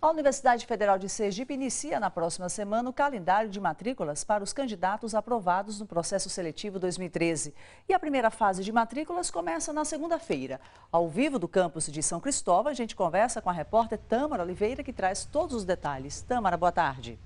A Universidade Federal de Sergipe inicia na próxima semana o calendário de matrículas para os candidatos aprovados no processo seletivo 2013. E a primeira fase de matrículas começa na segunda-feira. Ao vivo do campus de São Cristóvão, a gente conversa com a repórter Tâmara Oliveira, que traz todos os detalhes. Tâmara, boa tarde.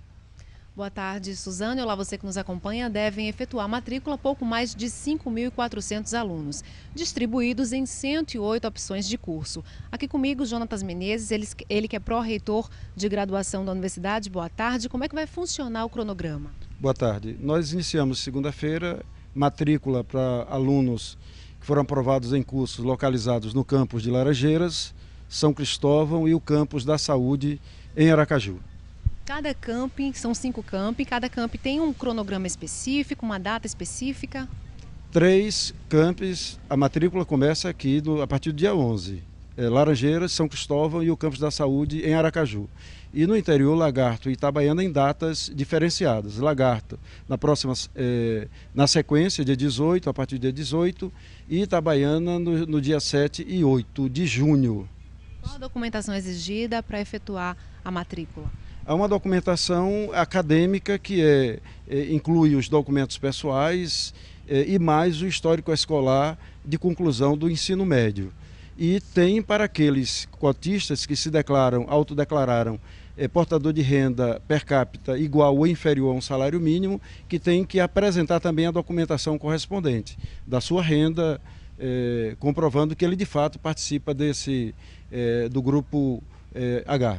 Boa tarde, Suzane. Olá, você que nos acompanha. Devem efetuar matrícula pouco mais de 5.400 alunos, distribuídos em 108 opções de curso. Aqui comigo, Jonatas Menezes, ele, ele que é pró-reitor de graduação da universidade. Boa tarde. Como é que vai funcionar o cronograma? Boa tarde. Nós iniciamos segunda-feira matrícula para alunos que foram aprovados em cursos localizados no campus de Laranjeiras, São Cristóvão e o campus da Saúde em Aracaju. Cada camping, são cinco camping, cada camping tem um cronograma específico, uma data específica? Três campos, a matrícula começa aqui a partir do dia 11. É, Laranjeiras, São Cristóvão e o Campus da Saúde em Aracaju. E no interior, Lagarto e Itabaiana em datas diferenciadas. Lagarto na próxima, é, na sequência, dia 18, a partir do dia 18, e Itabaiana no, no dia 7 e 8 de junho. Qual a documentação exigida para efetuar a matrícula? Há uma documentação acadêmica que é, é inclui os documentos pessoais é, e mais o histórico escolar de conclusão do ensino médio. E tem para aqueles cotistas que se declaram, autodeclararam é, portador de renda per capita igual ou inferior a um salário mínimo, que tem que apresentar também a documentação correspondente da sua renda, é, comprovando que ele de fato participa desse é, do grupo é, H.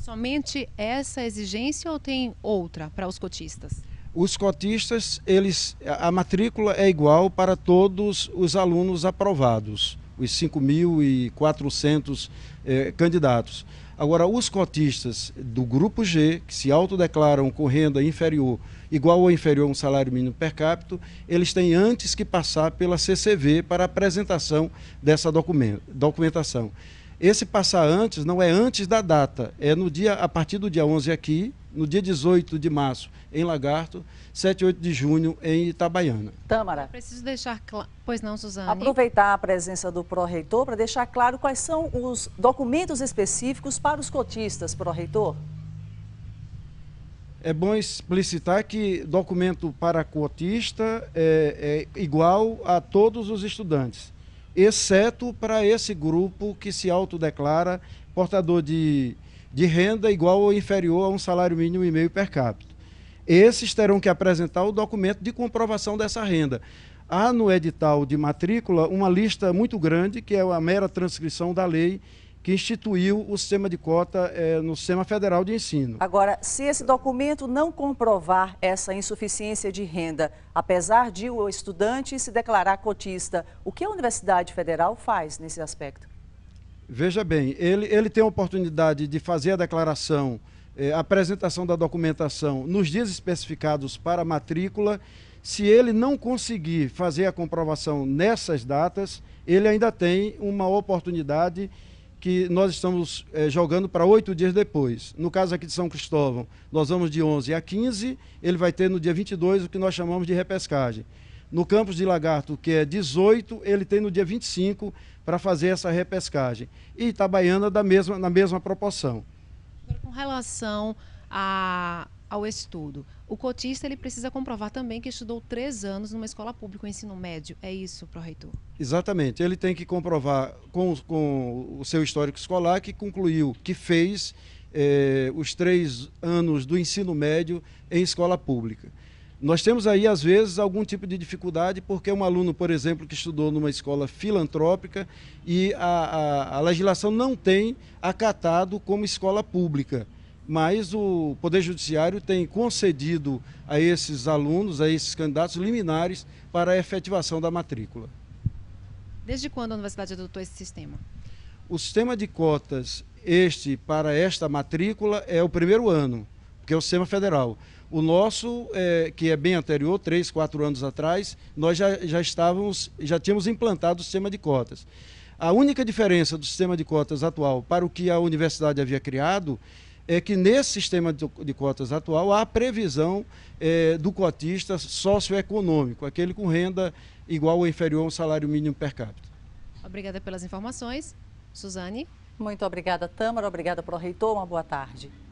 Somente essa exigência ou tem outra para os cotistas? Os cotistas, eles, a matrícula é igual para todos os alunos aprovados, os 5.400 eh, candidatos. Agora, os cotistas do grupo G, que se autodeclaram com renda inferior, igual ou inferior a um salário mínimo per capita, eles têm antes que passar pela CCV para apresentação dessa documentação. Esse passar antes não é antes da data, é no dia a partir do dia 11 aqui, no dia 18 de março em Lagarto, 7 e 8 de junho em Itabaiana. Tâmara. Eu preciso deixar claro. Pois não, Suzana. Aproveitar a presença do pró-reitor para deixar claro quais são os documentos específicos para os cotistas, pró-reitor. É bom explicitar que documento para cotista é, é igual a todos os estudantes exceto para esse grupo que se autodeclara portador de, de renda igual ou inferior a um salário mínimo e meio per capita. Esses terão que apresentar o documento de comprovação dessa renda. Há no edital de matrícula uma lista muito grande, que é a mera transcrição da lei que instituiu o sistema de cota é, no sistema federal de ensino. Agora, se esse documento não comprovar essa insuficiência de renda, apesar de o estudante se declarar cotista, o que a Universidade Federal faz nesse aspecto? Veja bem, ele, ele tem a oportunidade de fazer a declaração, é, a apresentação da documentação nos dias especificados para a matrícula. Se ele não conseguir fazer a comprovação nessas datas, ele ainda tem uma oportunidade que nós estamos eh, jogando para oito dias depois. No caso aqui de São Cristóvão, nós vamos de 11 a 15, ele vai ter no dia 22 o que nós chamamos de repescagem. No campus de Lagarto, que é 18, ele tem no dia 25 para fazer essa repescagem. E Itabaiana da mesma, na mesma proporção. Com relação a ao estudo. O cotista ele precisa comprovar também que estudou três anos numa escola pública, um ensino médio. É isso, Proreitor? Exatamente. Ele tem que comprovar com, com o seu histórico escolar que concluiu, que fez eh, os três anos do ensino médio em escola pública. Nós temos aí, às vezes, algum tipo de dificuldade, porque um aluno, por exemplo, que estudou numa escola filantrópica e a, a, a legislação não tem acatado como escola pública mas o Poder Judiciário tem concedido a esses alunos, a esses candidatos liminares para a efetivação da matrícula. Desde quando a universidade adotou esse sistema? O sistema de cotas este para esta matrícula é o primeiro ano, porque é o sistema federal. O nosso, é, que é bem anterior, três, quatro anos atrás, nós já, já estávamos, já tínhamos implantado o sistema de cotas. A única diferença do sistema de cotas atual para o que a universidade havia criado é que nesse sistema de cotas atual há previsão é, do cotista socioeconômico, aquele com renda igual ou inferior ao salário mínimo per capita. Obrigada pelas informações. Suzane. Muito obrigada, Tâmara. Obrigada, reitor, Uma boa tarde.